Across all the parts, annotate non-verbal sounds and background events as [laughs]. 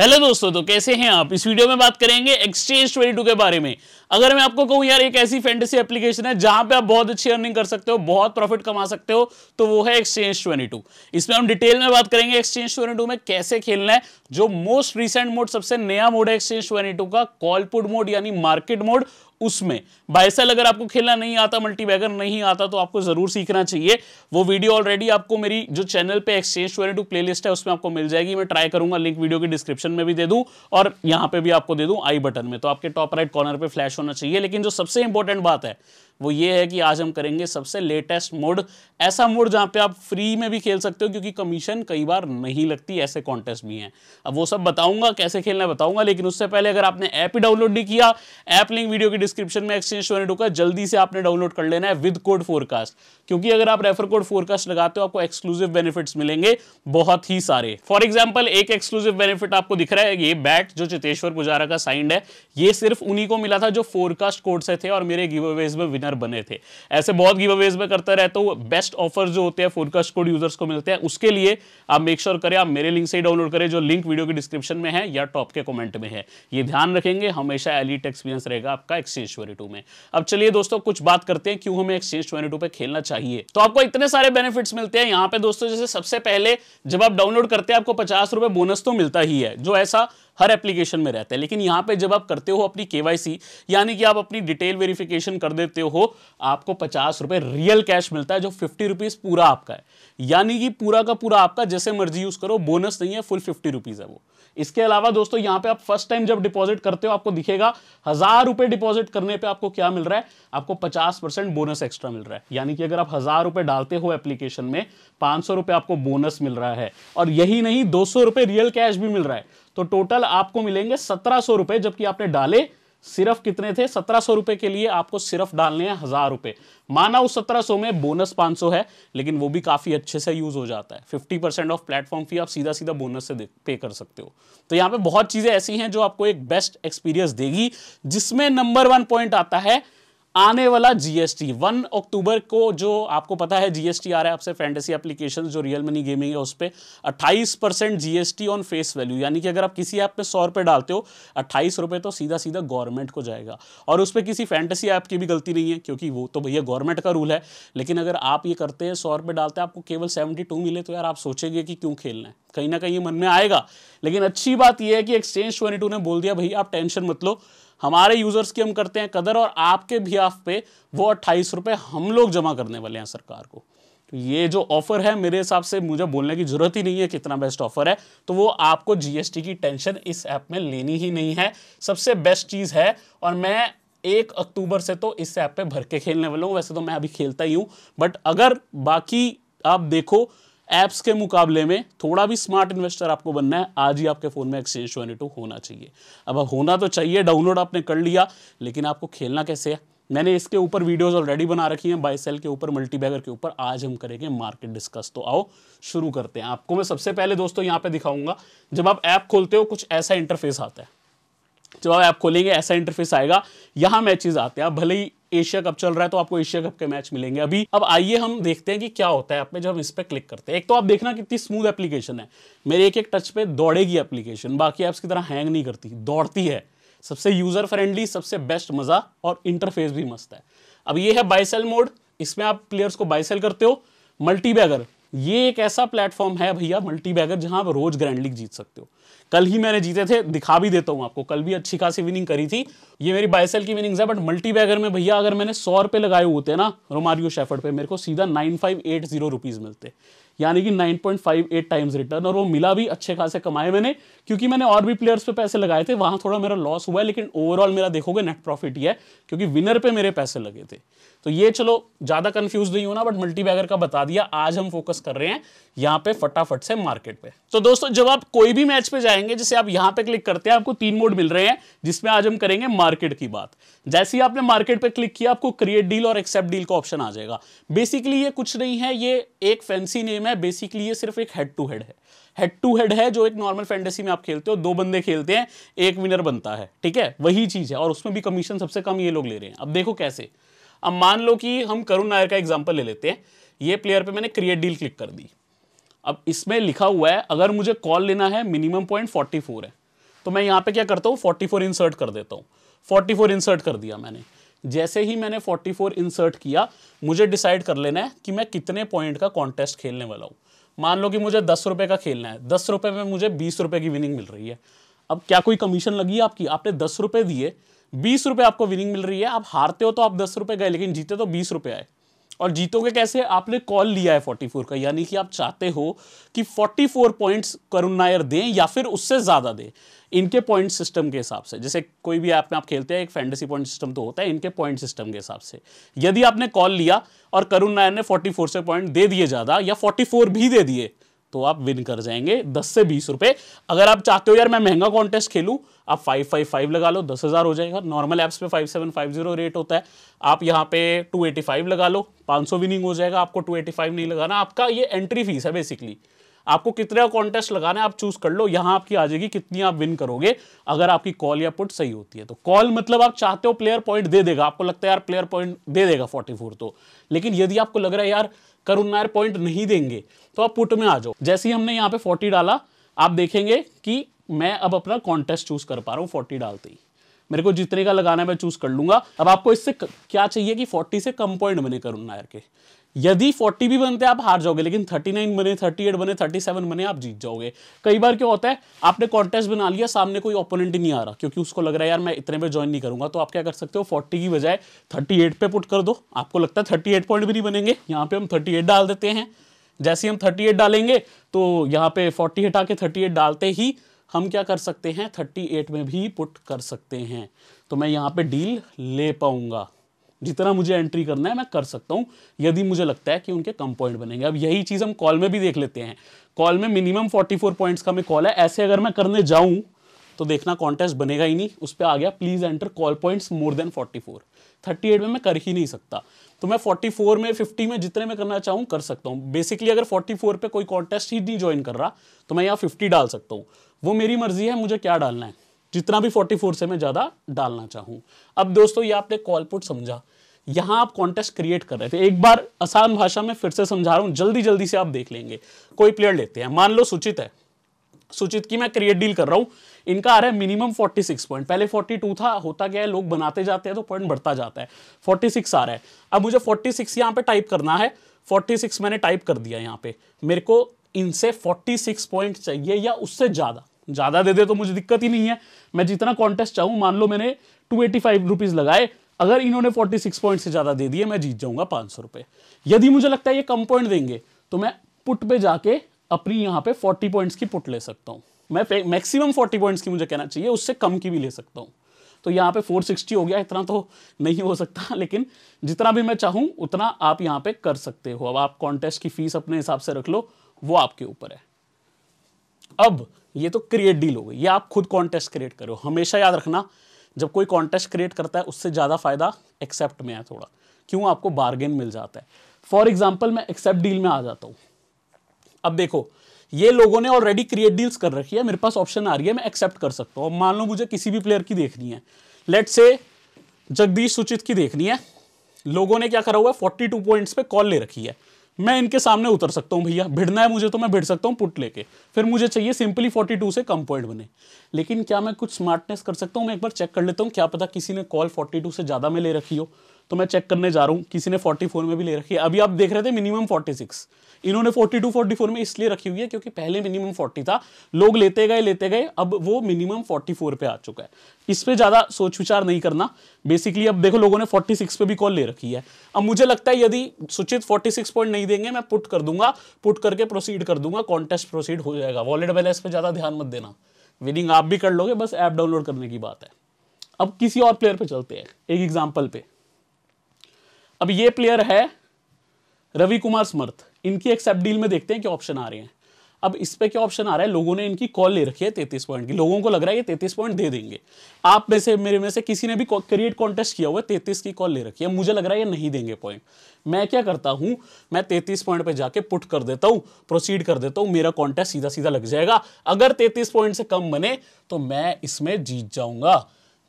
hello दोस्तों तो कैसे हैं आप इस वीडियो में बात करेंगे एक्सचेंज ट्वेंटी टू के बारे में अगर मैं आपको कहूं यार एक ऐसी फैंटेसी एप्लीकेशन है जहां पे आप बहुत अच्छी अर्निंग कर सकते हो बहुत प्रॉफिट कमा सकते हो तो वो है एक्सचेंज ट्वेंटी टू इसमें हम डिटेल में बात करेंगे एक्सचेंज ट्वेंटी टू में कैसे खेलना है जो मोस्ट रिसेंट मोड सबसे नया मोड है एक्सचेंज ट्वेंटी टू का कॉलपुड मोड यानी मार्केट मोड उसमें बायसल अगर आपको खेलना नहीं आता मल्टीबैगर नहीं आता तो आपको जरूर सीखना चाहिए वो वीडियो ऑलरेडी आपको मेरी जो चैनल पे एक्सचेंज ट्वेंटी टू प्ले है उसमें आपको मिल जाएगी मैं ट्राई करूंगा लिंक वीडियो के डिस्क्रिप्शन में भी दे दूं और यहां पे भी आपको दे दूं आई बटन में तो आपके टॉप राइट कॉर्नर पर फ्लैश होना चाहिए लेकिन जो सबसे इंपॉर्टेंट बात है वो ये है कि आज हम करेंगे सबसे लेटेस्ट मोड ऐसा मोड जहाँ पे आप फ्री में भी खेल सकते हो क्योंकि कमीशन कई बार नहीं लगती ऐसे कॉन्टेस्ट भी हैं अब वो सब बताऊंगा कैसे खेलना है बताऊंगा लेकिन उससे पहले अगर आपने ऐप ही डाउनलोड नहीं किया ऐप लिंक वीडियो के डिस्क्रिप्शन में एक्सचेंज स्टूडेंट होगा जल्दी से आपने डाउनलोड कर लेना है विद कोड फोरकास्ट क्योंकि अगर आप रेफर कोड फोरकास्ट लगाते हो आपको एक्सक्लूसिव बेनिफिट्स मिलेंगे बहुत ही सारे फॉर एग्जाम्पल एक एक्सक्लूसिव बेनिफिट आपको दिख रहा है ये बैट जो चितेश्वर पुजारा का साइंड है ये सिर्फ उन्हीं को मिला था जो फोरकास्ट कोड से थे और मेरे गिवेज में विनर बने थे ऐसे बहुत गिव अवेज में करता रहता हूँ बेस्ट ऑफर जो होते हैं फोरकास्ट कोड यूजर्स को मिलते हैं उसके लिए आप मेक श्योर करें आप मेरे लिंक से ही डाउनलोड करें जो लिंक वीडियो के डिस्क्रिप्शन में है या टॉप के कॉमेंट में है ये ध्यान रखेंगे हमेशा एलिट एक्सपीरियंस रहेगा आपका एक्सचेंज ट्वेंटी में अब चलिए दोस्तों कुछ बात करते हैं क्यों हमें एक्सचेंज ट्वेंटी पे खेलना चाहिए तो आपको इतने सारे बेनिफिट्स मिलते हैं यहाँ पे दोस्तों जैसे सबसे पहले जब आप डाउनलोड करते हैं आपको पचास बोनस तो मिलता ही है जो ऐसा हर एप्लीकेशन में रहता है लेकिन यहां पे जब आप करते हो अपनी केवाईसी यानी कि आप अपनी डिटेल वेरिफिकेशन कर देते हो आपको पचास रुपए रियल कैश मिलता है जो फिफ्टी रुपीज़ पूरा आपका है यानी कि पूरा का पूरा आपका जैसे मर्जी यूज़ करो बोनस नहीं है फुल फिफ्टी रुपीज़ है वो इसके अलावा दोस्तों यहां पे आप फर्स्ट टाइम जब डिपॉजिट करते हो आपको दिखेगा हज़ार रुपए डिपॉजिट करने पे आपको क्या मिल रहा है आपको पचास परसेंट बोनस एक्स्ट्रा मिल रहा है यानी कि अगर आप हज़ार रुपए डालते हो एप्लीकेशन में पांच सौ रुपए आपको बोनस मिल रहा है और यही नहीं दो सौ रुपए रियल कैश भी मिल रहा है तो टोटल आपको मिलेंगे सत्रह सौ रुपए जबकि आपने डाले सिर्फ कितने थे सत्रह सौ रुपए के लिए आपको सिर्फ डालने हैं हजार रुपए माना उस सत्रह सौ में बोनस पांच सौ है लेकिन वो भी काफी अच्छे से यूज हो जाता है fifty percent off platform fee आप सीधा सीधा बोनस से पे कर सकते हो तो यहां पे बहुत चीजें ऐसी हैं जो आपको एक बेस्ट एक्सपीरियंस देगी जिसमें नंबर वन पॉइंट आता है आने वाला जीएसटी वन अक्टूबर को जो आपको पता है जीएसटी आ रहा है आपसे फैंटेसी एप्लीकेशन जो रियल मनी गेमिंग है उस पर अट्ठाईस परसेंट जीएसटी ऑन फेस वैल्यू यानी कि अगर आप किसी ऐप पे सौ रुपये डालते हो अट्ठाईस रुपये तो सीधा सीधा गवर्नमेंट को जाएगा और उस पर किसी फैंटेसी ऐप की भी गलती नहीं है क्योंकि वो तो भैया गवर्नमेंट का रूल है लेकिन अगर आप ये करते हैं सौ रुपये डालते हैं आपको केवल सेवेंटी टू मिले तो यार आप सोचेंगे कि क्यों खेलना है कहीं ना कहीं मन में आएगा लेकिन अच्छी बात यह है कि एक्सचेंज ट्वेंटी ने बोल दिया भैया आप टेंशन मत लो हमारे यूज़र्स की हम करते हैं कदर और आपके भी आप पे वो अट्ठाईस रुपये हम लोग जमा करने वाले हैं सरकार को तो ये जो ऑफर है मेरे हिसाब से मुझे बोलने की जरूरत ही नहीं है कितना बेस्ट ऑफर है तो वो आपको जीएसटी की टेंशन इस ऐप में लेनी ही नहीं है सबसे बेस्ट चीज़ है और मैं एक अक्टूबर से तो इस ऐप पे भर के खेलने वाला हूँ वैसे तो मैं अभी खेलता ही हूँ बट अगर बाकी आप देखो ऐप्स के मुकाबले में थोड़ा भी स्मार्ट इन्वेस्टर आपको बनना है आज ही आपके फ़ोन में एक्सचेंज ट्वेंटी टू होना चाहिए अब होना तो चाहिए डाउनलोड आपने कर लिया लेकिन आपको खेलना कैसे है मैंने इसके ऊपर वीडियोस ऑलरेडी बना रखी हैं बाई सेल के ऊपर मल्टी के ऊपर आज हम करेंगे मार्केट डिस्कस तो आओ शुरू करते हैं आपको मैं सबसे पहले दोस्तों यहाँ पे दिखाऊंगा जब आप ऐप खोलते हो कुछ ऐसा इंटरफेस आता है जब आप ऐप खोलेंगे ऐसा इंटरफेस आएगा यहाँ मैचेज आते हैं भले ही एशिया कप चल रहा है तो आपको एशिया कप के मैच मिलेंगे अभी अब आइए हम देखते हैं कि क्या होता है आप में जब हम इस पर क्लिक करते हैं एक तो आप देखना कितनी स्मूथ एप्लीकेशन है मेरे एक एक टच पे दौड़ेगी एप्लीकेशन बाकी ऐप्स की तरह हैंग नहीं करती दौड़ती है सबसे यूजर फ्रेंडली सबसे बेस्ट मज़ा और इंटरफेस भी मस्त है अब ये है बाइसेल मोड इसमें आप प्लेयर्स को बाइसेल करते हो मल्टी बैगर ये एक ऐसा प्लेटफॉर्म है भैया मल्टी बैगर जहां आप रोज ग्रैंड लीग जीत सकते हो कल ही मैंने जीते थे दिखा भी देता हूं आपको कल भी अच्छी खासी विनिंग करी थी ये मेरी बाइसेल की विनिंग्स है बट मल्टी बैगर में भैया अगर मैंने सौ रुपए लगाए होते ना रोमारियो शेफर्ड पे मेरे को सीधा nine five eight zero rupees मिलते यानी कि nine point five eight times return और वो मिला भी अच्छे खासे कमाए मैंने क्योंकि मैंने और भी प्लेयर्स पे पैसे लगाए थे वहां थोड़ा मेरा लॉस हुआ है लेकिन ओवरऑल मेरा देखोगे नेट प्रॉफिट ही है क्योंकि विनर पे मेरे पैसे लगे थे तो ये चलो ज़्यादा कंफ्यूज नहीं होना बट मल्टी बैगर का बता दिया आज हम फोकस कर रहे हैं यहां पे फटाफट से मार्केट पे तो दोस्तों जब आप कोई भी मैच पे जाएंगे जैसे आप यहां पे क्लिक करते हैं आपको तीन मोड मिल रहे हैं जिसमें आज हम करेंगे मार्केट की बात जैसे ही आपने मार्केट पे क्लिक किया आपको क्रिएट डील और एक्सेप्ट डील का ऑप्शन आ जाएगा बेसिकली ये कुछ नहीं है ये एक फैंसी नेम है बेसिकली ये सिर्फ एक हेड टू हेड है हेड टू हेड है जो एक नॉर्मल फैंटेसी में आप खेलते हो दो बंदे खेलते हैं एक विनर बनता है ठीक है वही चीज़ है और उसमें भी कमीशन सबसे कम ये लोग ले रहे हैं अब देखो कैसे अब मान लो कि हम करुण नायर का एग्जाम्पल ले लेते हैं ये प्लेयर पे मैंने क्रिएट डील क्लिक कर दी अब इसमें लिखा हुआ है अगर मुझे कॉल लेना है मिनिमम पॉइंट फोर्टी है तो मैं यहाँ पे क्या करता हूँ फोर्टी इंसर्ट कर देता हूँ फोर्टी इंसर्ट कर दिया मैंने जैसे ही मैंने 44 इंसर्ट किया मुझे डिसाइड कर लेना है कि मैं कितने पॉइंट का कॉन्टेस्ट खेलने वाला हूँ मान लो कि मुझे दस रुपये का खेलना है दस रुपये में मुझे बीस रुपये की विनिंग मिल रही है अब क्या कोई कमीशन लगी आपकी आपने दस रुपये दिए बीस रुपये आपको विनिंग मिल रही है आप हारते हो तो आप दस रुपये गए लेकिन जीते तो बीस रुपये आए और जीतोगे कैसे आपने कॉल लिया है फोर्टी फोर का यानी कि आप चाहते हो कि forty four points Karun Nair दें या फिर उससे ज़्यादा दें इनके पॉइंट सिस्टम के हिसाब से जैसे कोई भी ऐप में आप खेलते हैं एक फैंटेसी पॉइंट सिस्टम तो होता है इनके पॉइंट सिस्टम के हिसाब से यदि आपने कॉल लिया और करुण नायर ने फोर से पॉइंट दे दिए ज़्यादा या फोर भी दे दिए तो आप विन कर जाएंगे दस से बीस रुपए अगर आप चाहते हो यार मैं महंगा कॉन्टेस्ट खेलू आप फाइव फाइव फाइव लगा लो दस हज़ार हो जाएगा नॉर्मल एप्स पे five seven five zero rate होता है आप यहाँ पे टू एटी फाइव लगा लो पाँच सौ विनिंग हो जाएगा आपको टू एटी फाइव नहीं लगाना आपका ये एंट्री फीस है बेसिकली आपको कितना कॉन्टेस्ट लगाना है आप चूज कर लो यहां आपकी आ जाएगी कितनी आप विन करोगे अगर आपकी कॉल या पुट सही होती है तो कॉल मतलब आप चाहते हो प्लेयर पॉइंट दे देगा आपको लगता है यार प्लेयर पॉइंट दे देगा फोर्टी तो लेकिन यदि आपको लग रहा है यार करुण नायर पॉइंट नहीं देंगे तो आप पुट में आ जाओ जैसे ही हमने यहाँ पे फोर्टी डाला आप देखेंगे कि मैं अब अपना कॉन्टेस्ट चूज कर पा रहा हूँ फोर्टी डालते ही मेरे को जितने का लगाना है मैं चूज कर लूंगा अब आपको इससे क्या चाहिए कि 40 से कम पॉइंट बने करुण नायर के यदि 40 भी बनते आप हार जाओगे लेकिन 39 बने 38 बने 37 बने आप जीत जाओगे कई बार क्या होता है आपने कॉन्टेस्ट बना लिया सामने कोई ओपोनेंट ही नहीं आ रहा क्योंकि उसको लग रहा है यार मैं इतने में ज्वाइन नहीं करूंगा तो आप क्या कर सकते हो 40 की बजाय 38 पे पुट कर दो आपको लगता है 38 पॉइंट भी नहीं बनेंगे यहाँ पे हम थर्टी डाल देते हैं जैसे हम थर्टी डालेंगे तो यहाँ पे फोर्टी हटा के थर्टी डालते ही हम क्या कर सकते हैं थर्टी में भी पुट कर सकते हैं तो मैं यहाँ पे डील ले पाऊंगा जितना मुझे एंट्री करना है मैं कर सकता हूँ यदि मुझे लगता है कि उनके कम पॉइंट बनेंगे अब यही चीज़ हम कॉल में भी देख लेते हैं कॉल में मिनिमम 44 पॉइंट्स का मैं कॉल है ऐसे अगर मैं करने जाऊँ तो देखना कॉन्टेस्ट बनेगा ही नहीं उस पर आ गया please enter call points more than 44 38 में मैं कर ही नहीं सकता तो मैं 44 में 50 में जितने में करना चाहूँ कर सकता हूँ बेसिकली अगर 44 पे कोई कॉन्टेस्ट ही नहीं ज्वाइन कर रहा तो मैं यहाँ 50 डाल सकता हूँ वो मेरी मर्जी है मुझे क्या डालना है जितना भी 44 से मैं ज़्यादा डालना चाहूँ अब दोस्तों ये आपने कॉलपुट समझा यहाँ आप कॉन्टेस्ट क्रिएट कर रहे थे एक बार आसान भाषा में फिर से समझा रहा हूँ जल्दी जल्दी से आप देख लेंगे कोई प्लेयर लेते हैं मान लो सुचित है सुचित की मैं क्रिएट डील कर रहा हूं इनका आ रहा है मिनिमम 46 पॉइंट पहले 42 था होता क्या है लोग बनाते जाते हैं तो पॉइंट बढ़ता जाता है 46 आ रहा है अब मुझे 46 सिक्स यहाँ पे टाइप करना है 46 मैंने टाइप कर दिया यहाँ पे मेरे को इनसे 46 पॉइंट चाहिए या उससे ज़्यादा ज़्यादा दे दे तो मुझे दिक्कत ही नहीं है मैं जितना कॉन्टेस्ट चाहूँ मान लो मैंने टू एटी फाइव रुपीज़ लगाए अगर इन्होंने फोर्टी सिक्स पॉइंट से ज़्यादा दे दिए मैं जीत जाऊँगा पाँच सौ रुपये यदि मुझे लगता है ये कम पॉइंट देंगे तो मैं पुट पे जाके अपनी यहाँ पे फोर्टी पॉइंट्स की पुट ले सकता हूँ मैं मैक्सिमम फोर्टी पॉइंट्स की मुझे कहना चाहिए उससे कम की भी ले सकता हूँ तो यहाँ पे 460 हो गया इतना तो नहीं हो सकता [laughs] लेकिन जितना भी मैं चाहूँ उतना आप यहाँ पे कर सकते हो अब आप कॉन्टेस्ट की फीस अपने हिसाब से रख लो वो आपके ऊपर है अब ये तो क्रिएट डील हो गई ये आप खुद कॉन्टेस्ट क्रिएट करो हमेशा याद रखना जब कोई कॉन्टेस्ट क्रिएट करता है उससे ज़्यादा फ़ायदा एक्सेप्ट में है थोड़ा क्यों आपको बार्गेन मिल जाता है फॉर एग्जाम्पल मैं एक्सेप्ट डील में आ जाता हूँ अब देखो ये लोगों ने ऑलरेडी क्रिएट डील्स कर रखी है मेरे पास ऑप्शन आ रही है मैं एक्सेप्ट कर सकता हूँ मान लो मुझे किसी भी प्लेयर की देखनी है लेट से जगदीश सुचित की देखनी है लोगों ने क्या करा हुआ है 42 पॉइंट्स पे कॉल ले रखी है मैं इनके सामने उतर सकता हूँ भैया भिड़ना है मुझे तो मैं भिड़ सकता हूँ पुट लेके फिर मुझे चाहिए सिंपली 42 से कम पॉइंट बने लेकिन क्या मैं कुछ स्मार्टनेस कर सकता हूँ मैं एक बार चेक कर लेता हूँ क्या पता किसी ने कॉल 42 से ज़्यादा में ले रखी हो तो मैं चेक करने जा रहा हूँ किसी ने 44 में भी ले रखी है अभी आप देख रहे थे मिनिमम 46 इन्होंने 42 44 में इसलिए रखी हुई है क्योंकि पहले मिनिमम 40 था लोग लेते गए लेते गए अब वो मिनिमम 44 पे आ चुका है इस पर ज़्यादा सोच विचार नहीं करना बेसिकली अब देखो लोगों ने 46 पे भी कॉल ले रखी है अब मुझे लगता है यदि सुचित 46 पॉइंट नहीं देंगे मैं पुट कर दूंगा पुट करके प्रोसीड कर दूंगा कॉन्टेस्ट प्रोसीड हो जाएगा वॉलेट बैलेंस पर ज़्यादा ध्यान मत देना विनिंग आप भी कर लोगे बस ऐप डाउनलोड करने की बात है अब किसी और प्लेयर पे चलते हैं एक एग्जाम्पल पे अब ये प्लेयर है रवि कुमार समर्थ इनकी एक डील में देखते हैं क्या ऑप्शन आ रहे हैं अब इस पे क्या ऑप्शन आ रहा है लोगों ने इनकी कॉल ले रखी है तैतीस पॉइंट की लोगों को लग रहा है ये तैतीस पॉइंट दे देंगे आप में से मेरे में से किसी ने भी क्रिएट कॉन्टेस्ट किया हुआ है तैतीस की कॉल ले रखी है मुझे लग रहा है ये नहीं देंगे पॉइंट मैं क्या करता हूं मैं तैतीस पॉइंट पे जाके पुट कर देता हूं प्रोसीड कर देता हूं मेरा कॉन्टेस्ट सीधा सीधा लग जाएगा अगर तैतीस पॉइंट से कम बने तो मैं इसमें जीत जाऊंगा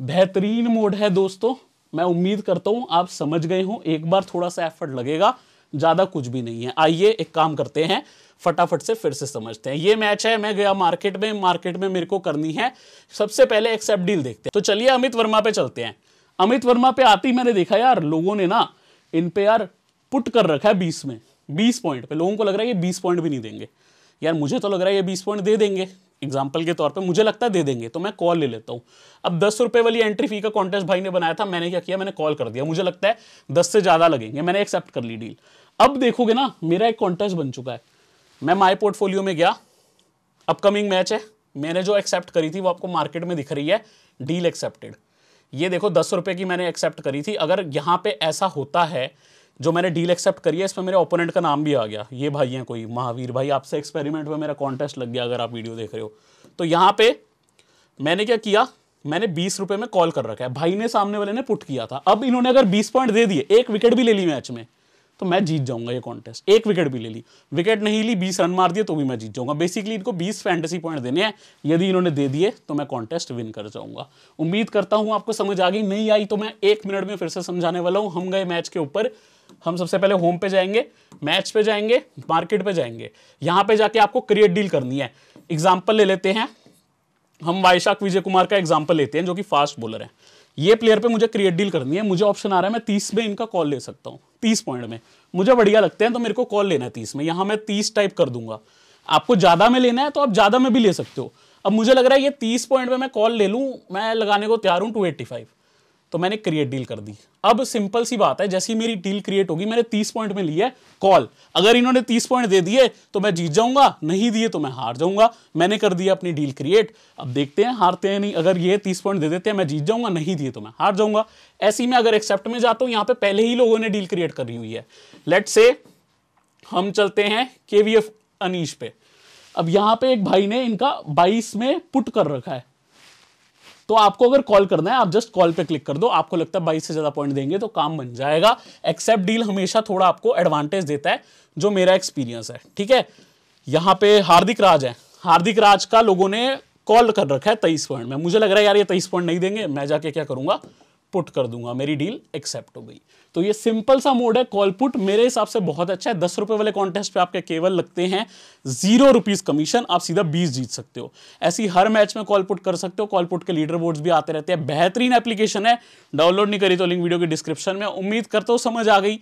बेहतरीन मोड है दोस्तों मैं उम्मीद करता हूँ आप समझ गए हो एक बार थोड़ा सा एफर्ट लगेगा ज़्यादा कुछ भी नहीं है आइए एक काम करते हैं फटाफट से फिर से समझते हैं ये मैच है मैं गया मार्केट में मार्केट में मेरे को करनी है सबसे पहले एक्सेप्ट डील देखते हैं तो चलिए अमित वर्मा पे चलते हैं अमित वर्मा पे आती मैंने देखा यार लोगों ने ना इन पे यार पुट कर रखा है बीस में बीस पॉइंट पे लोगों को लग रहा है ये बीस पॉइंट भी नहीं देंगे यार मुझे तो लग रहा है ये बीस पॉइंट दे देंगे एग्जाम्पल के तौर पर मुझे लगता है दे देंगे तो मैं कॉल ले लेता हूँ अब दस रुपये वाली एंट्री फी का कॉन्टेस्ट भाई ने बनाया था मैंने क्या किया मैंने कॉल कर दिया मुझे लगता है दस से ज़्यादा लगेंगे मैंने एक्सेप्ट कर ली डील अब देखोगे ना मेरा एक कॉन्टेस्ट बन चुका है मैं माई पोर्टफोलियो में गया अपकमिंग मैच है मैंने जो एक्सेप्ट करी थी वो आपको मार्केट में दिख रही है डील एक्सेप्टेड ये देखो दस रुपये की मैंने एक्सेप्ट करी थी अगर यहाँ पे ऐसा होता है जो मैंने डील एक्सेप्ट करी है इसमें मेरे ओपोनेंट का नाम भी आ गया ये भाई हैं कोई महावीर भाई आपसे एक्सपेरिमेंट में मेरा कॉन्टेस्ट लग गया अगर आप वीडियो देख रहे हो तो यहाँ पे मैंने क्या किया मैंने बीस रुपए में कॉल कर रखा है भाई ने सामने वाले ने पुट किया था अब इन्होंने अगर बीस पॉइंट दे दिए एक विकेट भी ले ली मैच में तो मैं जीत जाऊंगा ये कॉन्टेस्ट एक विकेट भी ले ली विकेट नहीं ली बीस रन मार दिए तो भी मैं जीत जाऊंगा बेसिकली इनको बीस फैंटेसी पॉइंट देने हैं यदि इन्होंने दे दिए तो मैं कॉन्टेस्ट विन कर जाऊंगा उम्मीद करता हूं आपको समझ आ गई नहीं आई तो मैं एक मिनट में फिर से समझाने वाला हूं हम गए मैच के ऊपर हम सबसे पहले होम पे जाएंगे मैच पे जाएंगे मार्केट पे जाएंगे यहां पे जाके आपको क्रिएट डील करनी है एग्जाम्पल ले लेते हैं हम वाइशाख विजय कुमार का एग्जाम्पल लेते हैं जो कि फास्ट बॉलर है ये प्लेयर पे मुझे क्रिएट डील करनी है मुझे ऑप्शन आ रहा है मैं तीस में इनका कॉल ले सकता हूँ तीस पॉइंट में मुझे बढ़िया लगते हैं तो मेरे को कॉल लेना है तीस में यहाँ मैं तीस टाइप कर दूंगा आपको ज़्यादा में लेना है तो आप ज़्यादा में भी ले सकते हो अब मुझे लग रहा है ये तीस पॉइंट में मैं कॉल ले लूँ मैं लगाने को तैयार हूँ टू एट्टी फाइव तो मैंने क्रिएट डील कर दी अब सिंपल सी बात है जैसी मेरी डील क्रिएट होगी मैंने तीस पॉइंट में लिया है कॉल अगर इन्होंने तीस पॉइंट दे दिए तो मैं जीत जाऊंगा नहीं दिए तो मैं हार जाऊंगा मैंने कर दिया अपनी डील क्रिएट अब देखते हैं हारते हैं नहीं अगर ये तीस पॉइंट दे देते हैं मैं जीत जाऊंगा नहीं दिए तो मैं हार जाऊंगा ऐसी में अगर एक्सेप्ट में जाता हूं यहां पर पहले ही लोगों ने डील क्रिएट करी हुई है लेट से हम चलते हैं के अनीश पे अब यहाँ पे एक भाई ने इनका बाईस में पुट कर रखा है तो आपको अगर कॉल करना है आप जस्ट कॉल पे क्लिक कर दो आपको लगता है बाईस से ज़्यादा पॉइंट देंगे तो काम बन जाएगा एक्सेप्ट डील हमेशा थोड़ा आपको एडवांटेज देता है जो मेरा एक्सपीरियंस है ठीक है यहाँ पे हार्दिक राज है हार्दिक राज का लोगों ने कॉल कर रखा है तेईस पॉइंट में मुझे लग रहा है यार ये तेईस पॉइंट नहीं देंगे मैं जाके क्या करूंगा पुट कर दूंगा मेरी डील एक्सेप्ट हो गई तो ये सिंपल सा मोड है कॉल पुट मेरे हिसाब से बहुत अच्छा है दस रुपए वाले कॉन्टेस्ट पे आपके केवल लगते हैं जीरो रुपीज कमीशन आप सीधा बीस जीत सकते हो ऐसी हर मैच में कॉल पुट कर सकते हो कॉल पुट के लीडर बोर्ड भी आते रहते हैं बेहतरीन एप्लीकेशन है डाउनलोड नहीं करी तो लिंक वीडियो के डिस्क्रिप्शन में उम्मीद करता हूँ समझ आ गई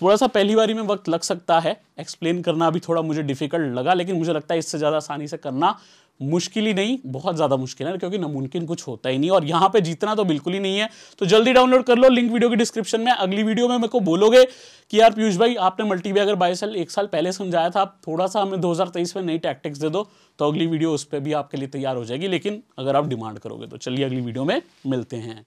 थोड़ा सा पहली बारी में वक्त लग सकता है एक्सप्लेन करना अभी थोड़ा मुझे डिफिकल्ट लगा लेकिन मुझे लगता है इससे ज़्यादा आसानी से करना मुश्किल ही नहीं बहुत ज़्यादा मुश्किल है क्योंकि नामुमकिन कुछ होता ही नहीं और यहाँ पे जीतना तो बिल्कुल ही नहीं है तो जल्दी डाउनलोड कर लो लिंक वीडियो की डिस्क्रिप्शन में अगली वीडियो में मेरे को बोलोगे कि यार पीयूष भाई आपने अगर बाई साल एक साल पहले समझाया था आप थोड़ा सा हमें दो में नई टैक्टिक्स दे दो तो अगली वीडियो उस पर भी आपके लिए तैयार हो जाएगी लेकिन अगर आप डिमांड करोगे तो चलिए अगली वीडियो में मिलते हैं